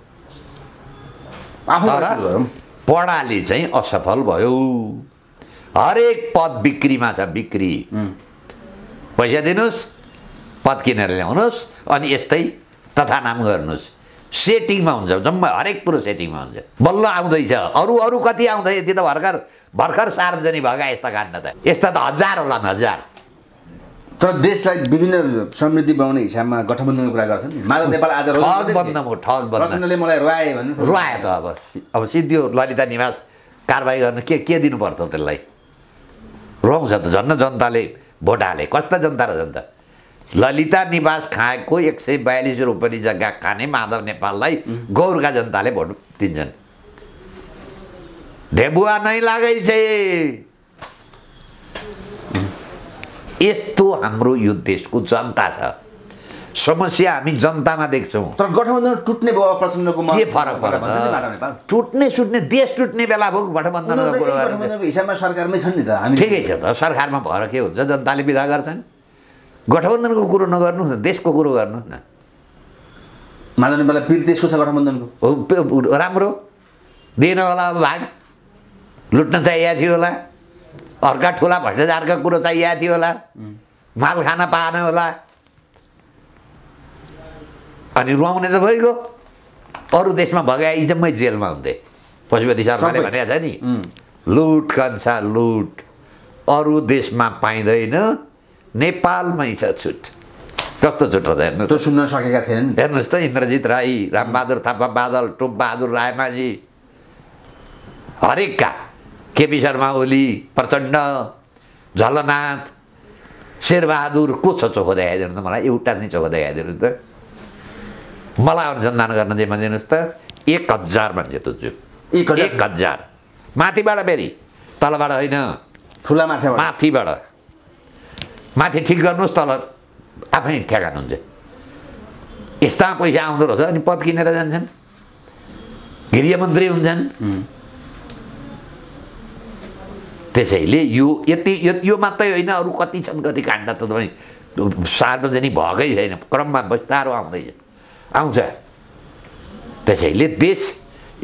पढाले चाहिँ असफल भयो हरेक पद बिक्रीमा छ बिक्री पैसा दिनुहोस् पद किनेर ल्याउनुहोस् अनि यस्तै तथा नाम गर्नुहोस् सेटिङमा हुन्छ जम्मा हरेक कुरो सेटिङमा हुन्छ बल्ल आउँदैछ अरू अरू कति आउँदै यति त भर्खर भर्खर सार्वजनिक भएका यस्ता काण्ड त यस्ता त हजार होला हजार तर देशलाई विभिन्न समृद्धि बनाउने हिसाबमा गठबन्धनको कुरा गर्छन् माधव नेपाल आज मलाई रुवाए त अब अब सिद्धि ललिता निवास कारवाही गर्न के के दिनुपर्छ त्यसलाई रुवाउँछ त झन् जनताले भोट हाले कस्ता जनता र जनता ललिता निवास खाएको एक सय बयालिस रोपनी जग्गा खाने माधव नेपाललाई गौरका जनताले भोट दिन्छन् ढेबुवा नै लागै छ यस्तो हाम्रो यो देशको जनता छ समस्या हामी जनतामा देख्छौँ तर गठबन्धन टुट्ने भयो प्रचण्डको के फरक फरक टुट्ने सुट्ने देश टुट्ने बेला भयो गठबन्धनको हिसाबमा सरकारमै छन् नि त ठिकै छ त सरकारमा भएर के हुन्छ जनताले विदा गर्छन् गठबन्धनको कुरो नगर्नुहोस् न देशको कुरो गर्नुहोस् न माधव नेपाललाई पिर देशको छ गठबन्धनको हो राम्रो दिएन होला अब भाग लुट्न चाहिएको थियो होला अर्का ठुला भ्रष्टाचारका कुरो चाहिएको थियो होला माल खान पाएन होला अनि रुवाउने त भइगयो अरू देशमा भगाए जम्मै जेलमा हुन्थे पशुपति शर्माले भनेको छ नि लुट कन्छ लुट अरू देशमा पाइँदैन नेपालमै छ छुट कस्तो छुट रहेछ त्यो सुन्न सकेका थिएन हेर्नुहोस् त इन्द्रजित राई रामबहादुर थापा बादल टोपबहादुर रायमाझी हरेकका केपी शर्मा ओली प्रचण्ड झलनाथ शेरबहादुर को छ चोखो देखाइदिनु त मलाई एउटा चाहिँ चोखो देखाइदिनु त मलाई अनुसन्धान गर्न चाहिँ भनिदिनुहोस् त एक हजार मान्छे तुज्यू एक हजार माथिबाट फेरि तलबाट होइन ठुला माछा माथिबाट माथि ठिक गर्नुहोस् तल आफै ठेगानुहुन्छ यस्ता पैसा आउँदो रहेछ अनि पद किनेर जान्छन् गृहमन्त्री हुन्छन् त्यसैले यो यति यो मात्रै होइन अरू कति छन् कति काण्ड त तपाईँ सार्वजनिक भएकै छैन क्रममा बिस्तारो आउँदैछ आउँछ त्यसैले देश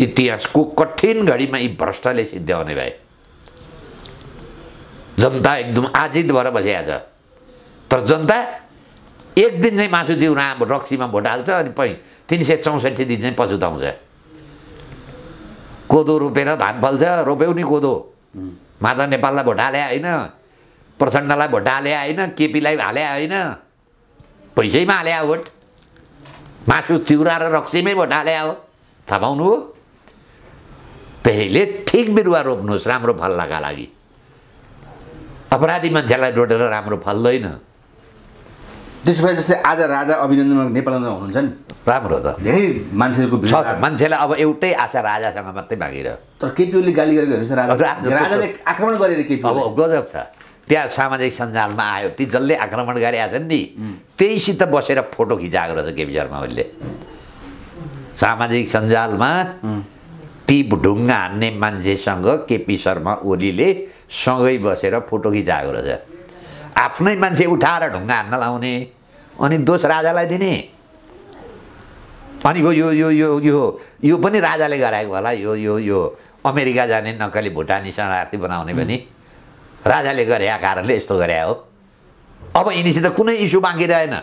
इतिहासको कठिन घडीमा यी भ्रष्टले सिद्ध्याउने भए जनता एकदम आजित भएर बसिहाल्छ तर जनता एक दिन चाहिँ मासुज्यू अब रक्सीमा भोट हाल्छ अनि पै तिन सय चौसठी दिन चाहिँ पछुताउँछ कोदो रोपेर धान फल्छ रोप्यौ नि कोदो माधव नेपाललाई भोट हाले होइन प्रचण्डलाई भोट हाले होइन केपीलाई हाले होइन पैसैमा हाले भोट मासु चिउरा र रक्सीमै भोट हाले हो थाहा पाउनु हो त्यसैले ठिक बिरुवा रोप्नुहोस् राम्रो फल्नका लागि अपराधी मान्छेलाई डोटेर राम्रो फल्दैन त्यसो भए जस्तै आज राजा अभिनन्दन नेपालमा हुनुहुन्छ नि राम्रो त धेरै मान्छेहरूको छ मान्छेलाई अब एउटै आशा राजासँग मात्रै मागेर तर केपिओले गाली गरेको हेर्नुहोस् राजाले आक्रमण गरेर केपी अब गजब छ त्यहाँ सामाजिक सञ्जालमा आयो ती जसले आक्रमण गरेका छन् नि त्यहीसित बसेर फोटो खिचाएको रहेछ केपी शर्मा ओलीले सामाजिक सञ्जालमा ती ढुङ्गा हान्ने मान्छेसँग केपी शर्मा ओलीले सँगै बसेर फोटो खिचाएको रहेछ आफ्नै मान्छे उठाएर ढुङ्गा हान्न लाउने अनि दोष राजालाई दिने अनि यो यो यो यो यो यो पनि राजाले गराएको होला यो यो यो अमेरिका जाने नक्कली भुटानी शरणार्थी बनाउने पनि राजाले गरे कारणले यस्तो गरे हो अब यिनीसित कुनै इस्यु बाँकी रहेन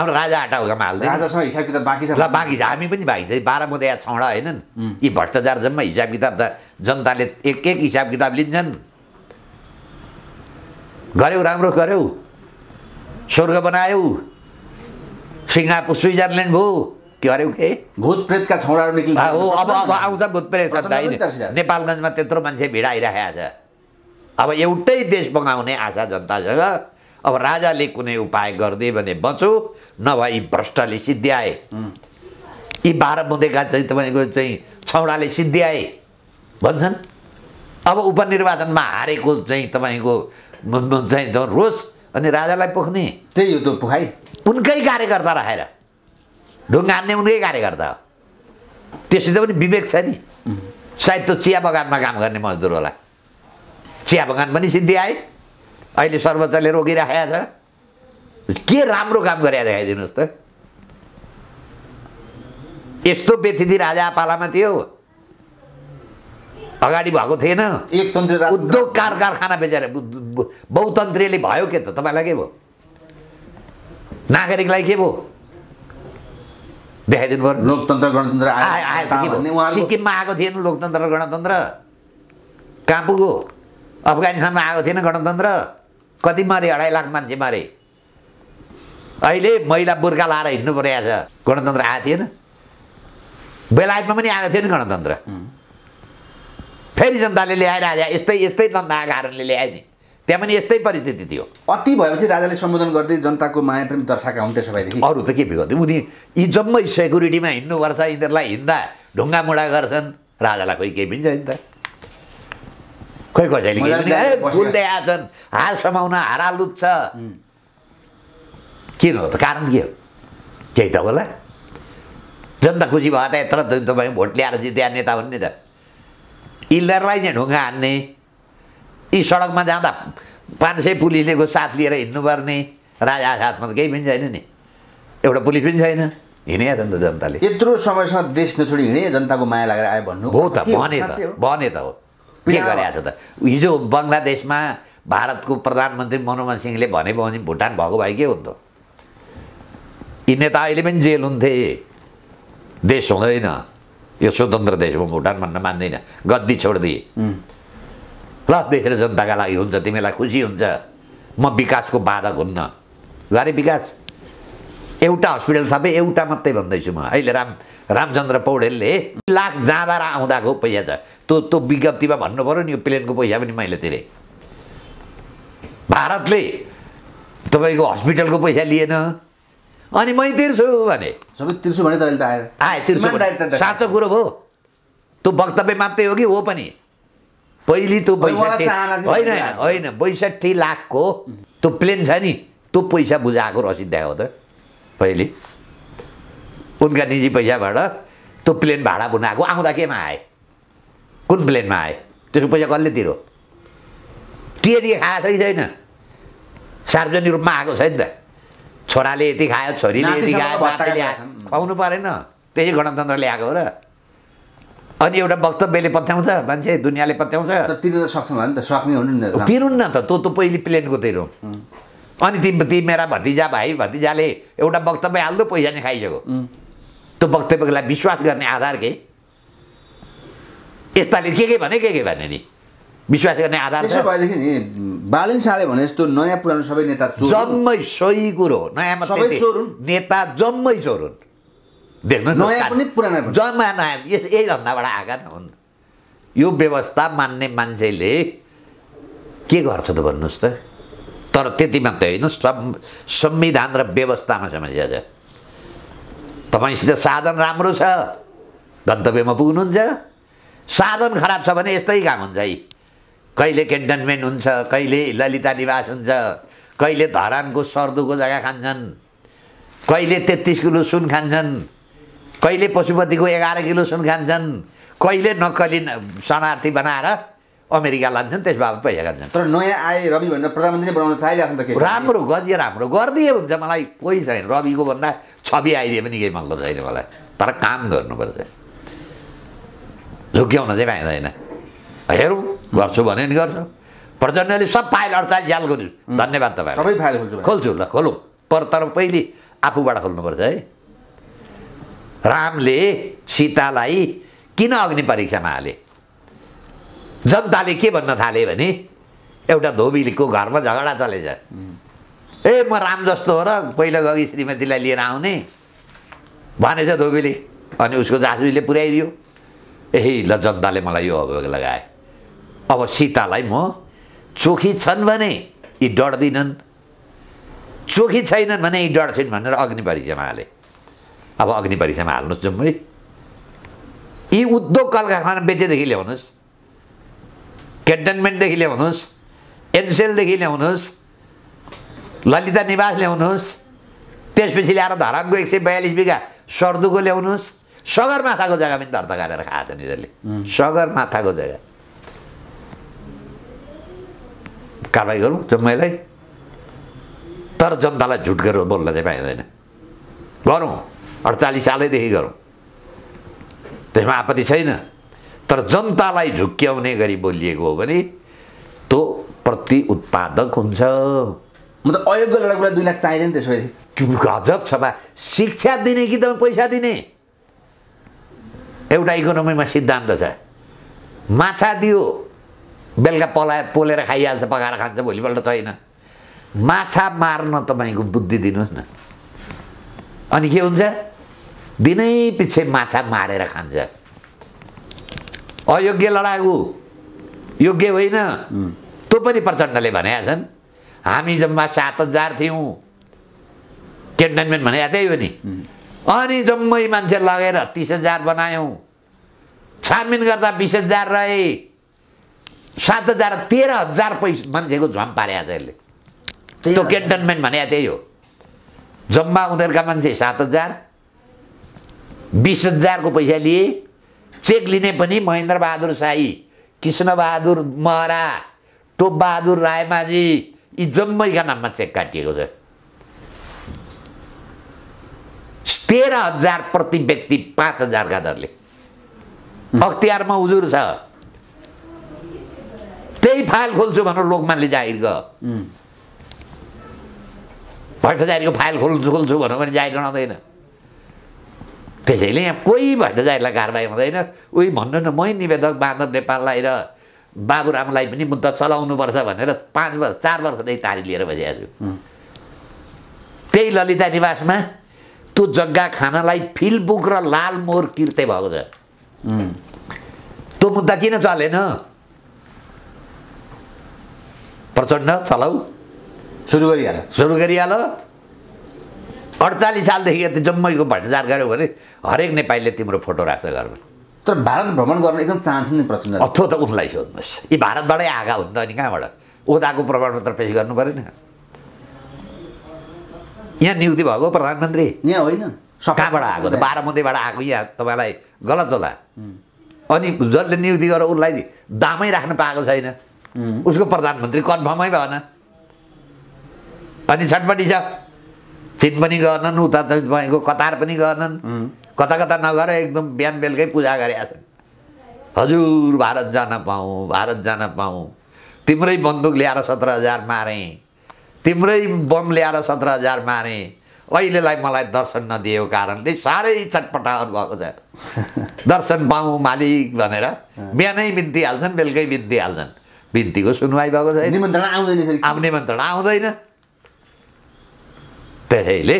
अब राजा हटाउकामा हाल्दैन राजासँग हिसाब किताब बाँकी छ ल बाँकी छ हामी पनि बाँकी छ बाह्र मुद्दा छोडा होइनन् यी भ्रष्टाचार जम्मा हिसाब किताब त जनताले एक एक हिसाब किताब लिन्छन् गऱ्यौ राम्रो गऱ्यौ स्वर्ग बनायौ सिङ्गापुर स्विजरल्यान्ड भयो के हऱ्यौ के भूतप्रेतका छौडाहरू निक्लिन्छ हो अब अब आउँछ प्रेत नेपालगञ्जमा त्यत्रो मान्छे भिड आइरहेको छ अब एउटै देश बगाउने आशा जनतासँग अब राजाले कुनै उपाय गरिदिए भने बचो नभए यी भ्रष्टले सिद्ध्याए यी बाह्र बुँदेका चाहिँ तपाईँको चाहिँ छौडाले सिद्ध्याए भन्छन् अब उपनिर्वाचनमा हारेको चाहिँ तपाईँको चाहिँ रोज अनि राजालाई पोख्ने त्यही हो त्यो पोखाइ उनकै कार्यकर्ता राखेर ढुङ्गा हान्ने उनकै कार्यकर्ता हो त्यसै त पनि विवेक छ नि सायद त चिया बगानमा काम गर्ने मजदुर होला चिया बगान पनि सिद्धि आए अहिले सर्वोच्चले रोकिराखेको छ के राम्रो काम गरे देखाइदिनुहोस् त यस्तो व्यतिथि राजा पालामा थियो अगाडि भएको थिएन एकतन्त्र उद्योग कार कारखाना बेचेर बहुतन्त्रीले भयो के त तपाईँलाई के भयो नागरिकलाई के भयो देखाइदिनु पर्यो लोकतन्त्र गणतन्त्र सिक्किममा आएको थिएन लोकतन्त्र गणतन्त्र कहाँ पुग्यो अफगानिस्तानमा आएको थिएन गणतन्त्र कति मारे अढाई लाख मान्छे मारे अहिले महिला बुर्खा लाएर हिँड्नु परेको छ गणतन्त्र आएको थिएन बेलायतमा पनि आएको थिएन गणतन्त्र फेरि जनताले ल्याएर आज यस्तै यस्तै नन्दाका कारणले ल्याए नि त्यहाँ पनि यस्तै परिस्थिति थियो अति भएपछि राजाले सम्बोधन गर्दै जनताको माया प्रेम दर्शाएका हुन् त्यसो भएदेखि अरू त के बिगाउँथ्यो उनी यी जम्मै सेक्युरिटीमा हिँड्नुपर्छ यिनीहरूलाई हिँड्दा ढुङ्गा मुढा गर्छन् राजालाई खोइ केही पनि छैन त खोइ कसैले बुझ्दै आएछन् हार समाउन हारा लुच्छ किन हो त कारण के हो केही त होला जनता खुसी भए त यत्र तपाईँ भोट ल्याएर जित्या नेता हुन् नि त यिनरलाई चाहिँ ढुङ्गा हान्ने यी सडकमा जाँदा पाँच सय पुलिसलेको साथ लिएर हिँड्नुपर्ने राजा साथमा त केही पनि छैन नि एउटा पुलिस पनि छैन हिँडे त जनताले यत्रो समयसम्म देश नछोडी हिँडे जनताको माया लागेर आयो भन्नु हो त भने त भने त हो के गरेछ छ त हिजो बङ्गलादेशमा भारतको प्रधानमन्त्री मनमोहन सिंहले भने भने भुटान भएको भए के हुन्थ्यो यी नेता अहिले पनि जेल हुन्थे देश हुँदैन यो स्वतन्त्र देश हो भुटान भन्न मान्दिनँ गद्दी छोडिदिए ल देखेर जनताका लागि हुन्छ तिमीलाई खुसी हुन्छ म विकासको बाधक हुन्न गरे विकास एउटा हस्पिटल थापेँ एउटा मात्रै भन्दैछु म अहिले राम रामचन्द्र पौडेलले लाख जाँदा र आउँदाको पैसा छ त्यो त्यो विज्ञप्तिमा भन्नु पऱ्यो नि यो प्लेनको पैसा पनि मैले तिरेँ भारतले तपाईँको हस्पिटलको पैसा लिएन अनि मै तिर्छु भने सबै तिर्छु भने तपाईँले त आएर आए तिर्छु साँचो कुरो भयो त्यो वक्तव्य मात्रै हो कि हो पनि पहिले त्यो बैसठी होइन होइन बैसठी लाखको त्यो प्लेन छ नि त्यो पैसा बुझाएको रसिद देखाउ त पहिले उनका निजी पैसाबाट त्यो प्लेन भाडा बुनाएको आउँदा केमा आए कुन प्लेनमा आए त्यसको पैसा कसले तिरो टिएडी खाएको छ कि छैन सार्वजनिक रूपमा आएको छ नि त छोराले यति खायो छोरीले यति खायो नातिले खुवाउनु परेन त्यही गणतन्त्र ल्याएको हो र अनि एउटा वक्तव्यले पत्याउँछ मान्छे दुनियाँले पत्याउँछ तिर्नु त सक्छ त सक्ने हुनु नि न त तँ त पहिले प्लेनको तेरो अनि तिमी ती मेरा भतिजा भाइ भतिजाले एउटा वक्तव्य हाल्दो पैसा नै खाइसक्यो त्यो वक्तव्यलाई विश्वास गर्ने आधार के यस्ताले के के भने के के भने नि विश्वास गर्ने आधार भएदेखि नि बालिन शाहले भने जस्तो नयाँ पुरानो सबै नेता जम्मै सही कुरो हो नयाँमा सबै चोर हुन् नेता जम्मै चोर हुन् देख्नु नयाँ पनि पुरानो जम्मा नयाँ यस यही धन्दाबाट आएका त हुन् यो व्यवस्था मान्ने मान्छेले के गर्छ त भन्नुहोस् त तर त्यति मात्रै होइन संविधान र व्यवस्थामा समस्या छ तपाईँसित साधन राम्रो छ गन्तव्यमा पुग्नुहुन्छ साधन खराब छ भने यस्तै काम हुन्छ है कहिले क्यान्टोनमेन्ट हुन्छ कहिले ललिता निवास हुन्छ कहिले धरानको सर्दुको जग्गा खान्छन् कहिले तेत्तिस किलो सुन खान्छन् कहिले पशुपतिको एघार किलो सुन खान्छन् कहिले नक्कली शरणार्थी बनाएर अमेरिका लान्छन् त्यस बाबत पैसा खान्छन् तर नयाँ आए रवि भनेर प्रधानमन्त्री बनाउन चाहिरहेको त राम्रो गरिदिए राम्रो गरिदिए हुन्छ मलाई कोही छैन रविको भन्दा छवि आइदिए पनि केही मतलब छैन मलाई तर काम गर्नुपर्छ झुक्याउन चाहिँ पाइँदैन हेरौँ गर्छु भने नि गर्छु प्रचण्डले सब फाइल अडचालिस झ्याल खोल्छु धन्यवाद तपाईँ सबै फाइल खोल्छु खोल्छु ल खोलौँ पर तर पहिले आफूबाट खोल्नुपर्छ है रामले सीतालाई किन अग्नि परीक्षामा हाले जनताले के भन्न थाले भने एउटा धोबीको घरमा झगडा चलेछ ए म राम जस्तो हो र पहिला अघि श्रीमतीलाई लिएर आउने भनेछ धोबीले अनि उसको जासुसले पुर्याइदियो ए ल जनताले मलाई यो अभियोग लगाए अब सीतालाई म चोखी छन् भने यी डढ्दिनन् चोखी छैनन् भने यी डढ्छन् भनेर अग्नि परिचयमा हालेँ अब अग्नि परीक्षामा हाल्नुहोस् जम्मै यी उद्योग कल कारखाना बेचेदेखि ल्याउनुहोस् क्यान्टनमेन्टदेखि ल्याउनुहोस् एनसेलदेखि ल्याउनुहोस् ललिता निवास ल्याउनुहोस् त्यसपछि ल्याएर धरानको एक सय बयालिस बिघा सर्दुको ल्याउनुहोस् सगरमाथाको जग्गा पनि दर्ता गरेर खाएको छ यिनीहरूले सगरमाथाको जग्गा कारवाही गरौँ जम्मैलाई तर जनतालाई झुट गरेर बोल्न चाहिँ पाइँदैन गरौँ अडचालिस सालैदेखि गरौँ त्यसमा आपत्ति छैन तर जनतालाई झुक्क्याउने गरी बोलिएको हो भने त्यो प्रति उत्पादक हुन्छ म त अयोग्य लडाकुलाई दुई लाख चाहिँदैन त्यसो भए गजब बा शिक्षा दिने कि त पैसा दिने एउटा इकोनोमीमा सिद्धान्त छ माछा दियो बेलुका पला पोलेर खाइहाल्छ पकाएर खान्छ भोलिपल्ट छैन माछा मार्न तपाईँको बुद्धि दिनुहोस् न अनि के हुन्छ दिनै पछि माछा मारेर खान्छ अयोग्य लडागु योग्य होइन त्यो पनि प्रचण्डले भनेका छन् हामी जम्मा सात हजार थियौँ क्यान्टोनमेन्ट भनेको त्यही हो नि अनि जम्मै मान्छे लगेर तिस हजार बनायौँ छानबिन गर्दा बिस हजार रहे सात हजार तेह्र हजार पैसा मान्छेको झम पारे छ यसले त्यो केन्टोनमेन्ट भने त्यही हो जम्मा उनीहरूका मान्छे सात हजार बिस हजारको पैसा लिए चेक लिने पनि महेन्द्रबहादुर साई कृष्णबहादुर महरा टोपबहादुर रायमाझी यी जम्मैका नाममा चेक काटिएको छ तेह्र हजार प्रति व्यक्ति पाँच हजारका दरले अख्तियारमा उजुर छ त्यही फाइल खोल्छु भनेर लोकमानले जाहिर गयो भट्टाचार्यको फाइल खोल्छु खोल्छु भनौँ भने जाहिर गराउँदैन त्यसैले यहाँ कोही भट्टाचार्यलाई कारवाही हुँदैन उही भन्नु न मै निवेदक बाँधव नेपाललाई र बाबुरामलाई पनि मुद्दा चलाउनुपर्छ भनेर पाँच वर्ष चार वर्षदेखि तारी लिएर बसिरहेको छु त्यही ललिता निवासमा त्यो जग्गा खानलाई फिलबुक र लालमोर किर्ते भएको छ त्यो मुद्दा किन चलेन प्रचण्ड चलाउ सुरु गरिहाल सुरु गरिहाल अडचालिस सालदेखि यति जम्मैको भट्टचार गऱ्यो भने हरेक नेपालीले तिम्रो फोटो राख्छ घरमा तर भारत भ्रमण गर्न एकदम चाहन्छ नि प्रचण्ड अथो त उसलाई सोध्नुहोस् यी भारतबाटै आगा हुन्छ अनि कहाँबाट ओदाको प्रमाणपत्र पेस गर्नु परेन यहाँ नियुक्ति भएको प्रधानमन्त्री यहाँ होइन कहाँबाट आएको त बाह्र बाह्रमतीबाट आएको यहाँ तपाईँलाई गलत होला अनि जसले नियुक्ति गरेर उसलाई दामै राख्न पाएको छैन Mm-hmm. उसको प्रधानमन्त्री कन्फर्मै भएन अनि छटपट्टि छ चिन पनि गर्नन् उता त भएको कतार पनि गर्नन् mm-hmm. कता कता नगएर एकदम बिहान बेलुकै पूजा गरेका छन् हजुर भारत जान पाऊँ भारत जान पाऊँ तिम्रै बन्दुक ल्याएर सत्र हजार मारेँ तिम्रै बम ल्याएर सत्र हजार मारेँ अहिलेलाई मलाई दर्शन नदिएको कारणले साह्रै चटपटाहरू भएको छ (laughs) दर्शन पाऊँ मालिक भनेर mm-hmm. बिहानै बिन्ती हाल्छन् बेलुकै बिन्ती हाल्छन् बिन्तीको सुनवाई भएको छैन निमन्त्रणा आउँदैन फेरि अब निमन्त्रणा आउँदैन त्यसैले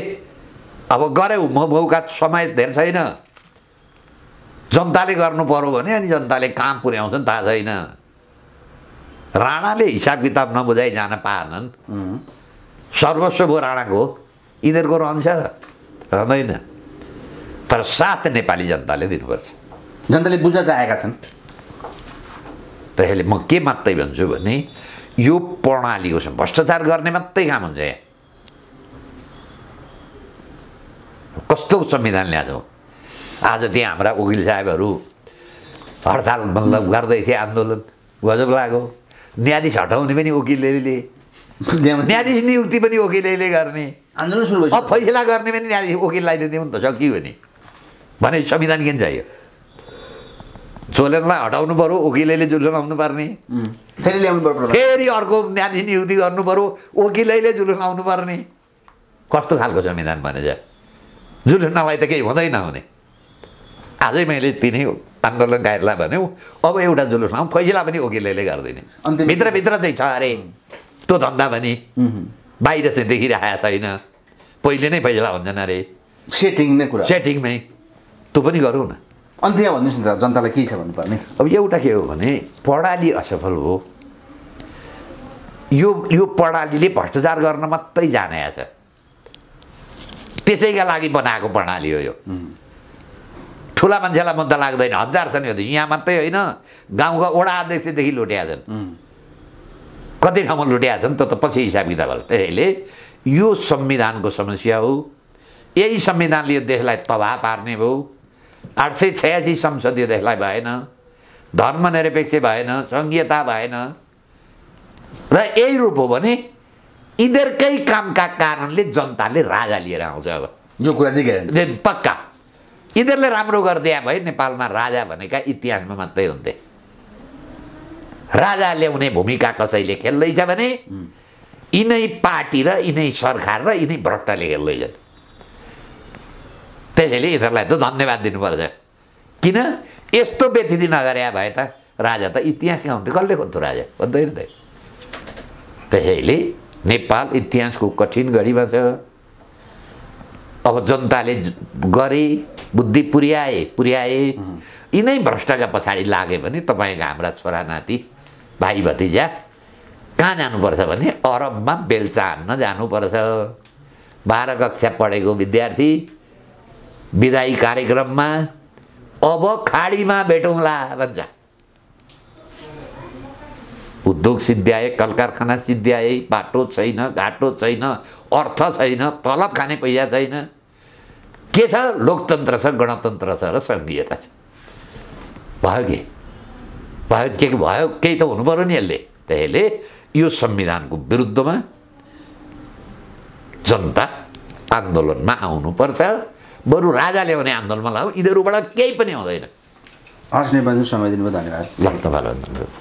अब गऱ्यौ म मौका समय धेरै छैन जनताले गर्नु पऱ्यो भने अनि जनताले काम पुर्याउँछन् थाहा छैन राणाले हिसाब किताब नबुझाइ जान पाएनन् सर्वस्व भयो राणाको यिनीहरूको रहन्छ रहँदैन तर साथ नेपाली जनताले दिनुपर्छ जनताले बुझ्न चाहेका छन् त्यसैले म के मात्रै भन्छु भने यो प्रणालीको भ्रष्टाचार गर्ने मात्रै काम हुन्छ यहाँ कस्तो संविधान ल्याएको आज त्यहाँ हाम्रा वकिल साहेबहरू हडताल मतलब गर्दै थिए आन्दोलन गजब लाग्यो न्यायाधीश हटाउने पनि वकिलले न्यायाधीश नियुक्ति पनि वकिलले गर्ने आन्दोलन सुरु फैसला गर्ने पनि न्यायाधीश वकिललाई दिउँ त सकियो भने भने संविधान किन चाहियो चोलेनलाई हटाउनु पऱ्यो ओकिलैले जुलुस आउनु पर्ने फेरि ल्याउनु पर्यो फेरि अर्को न्यानी नियुक्ति गर्नु पऱ्यो ओकिलैले जुलुस लाउनु पर्ने कस्तो खालको संविधान भने चाहिँ जुलुस नलाई त केही हुँदैन हुने आजै मैले तिनै आन्दोलन भन्यो भन्यौँ अब एउटा जुलुस लाउँ फैसला पनि ओकिलैले गरिदिने भित्रभित्र चाहिँ छ अरे त्यो धन्दा भने बाहिर चाहिँ देखिरहेको छैन पहिले नै फैसला हुन्छन् अरे सेटिङ नै कुरा सेटिङमै तँ पनि गरौँ न यहाँ भन्नुहोस् न त जनतालाई के छ भन्नुपर्ने अब एउटा के हो भने प्रणाली असफल हो यो यो प्रणालीले भ्रष्टाचार गर्न मात्रै जानेछ त्यसैका लागि बनाएको प्रणाली हो यो ठुला मान्छेलाई मुद्दा लाग्दैन हजार छन् यो यहाँ मात्रै होइन गाउँका वडा अध्यक्षदेखि लुट्या छन् कति ठाउँमा लुट्या छन् त पछि हिसाब किताब त्यसैले यो संविधानको समस्या हो यही संविधानले यो देशलाई तबाह पार्ने भयो आठ सय छयासी संसदीय देशलाई भएन धर्मनिरपेक्ष भएन सङ्घीयता भएन र यही रूप हो भने यिनीहरूकै कामका कारणले जनताले राजा लिएर आउँछ अब यो कुरा चाहिँ पक्का यिनीहरूले राम्रो गरिदिए भए नेपालमा राजा भनेका इतिहासमा मात्रै हुन्थे राजा ल्याउने भूमिका कसैले खेल्दैछ भने यिनै पार्टी र यिनै सरकार र यिनै भ्रष्टले खेल्दैछन् त्यसैले यिनीहरूलाई त धन्यवाद दिनुपर्छ किन यस्तो व्यतिथि नगरे भए त राजा त कहाँ हुन्थ्यो कसले खोज्थ्यो राजा भन्दैन त त्यसैले नेपाल इतिहासको कठिन घडीमा छ अब जनताले गरे बुद्धि पुर्याए पुर्याए यिनै भ्रष्टका पछाडि लागे भने तपाईँको हाम्रा छोरा नाति भाइ भतिजा कहाँ जानुपर्छ भने अरबमा बेलचा हान्न जानुपर्छ बाह्र कक्षा पढेको विद्यार्थी विदाई कार्यक्रममा अब खाडीमा भेटौँला भन्छ उद्योग सिद्ध्याए कल कारखाना सिद्ध्याए बाटो छैन घाटो छैन अर्थ छैन तलब खाने पैसा छैन के छ लोकतन्त्र छ गणतन्त्र छ र सङ्घीयता छ भयो कि भयो के भयो केही त हुनु पऱ्यो नि यसले त यसले यो संविधानको विरुद्धमा जनता आन्दोलनमा आउनुपर्छ बरु राजा ल्याउने आन्दोलनमा लाऊ यिनीहरूबाट केही पनि हुँदैन हस् नेपाली समय दिनुभयो धन्यवाद ल तपाईँलाई धन्यवाद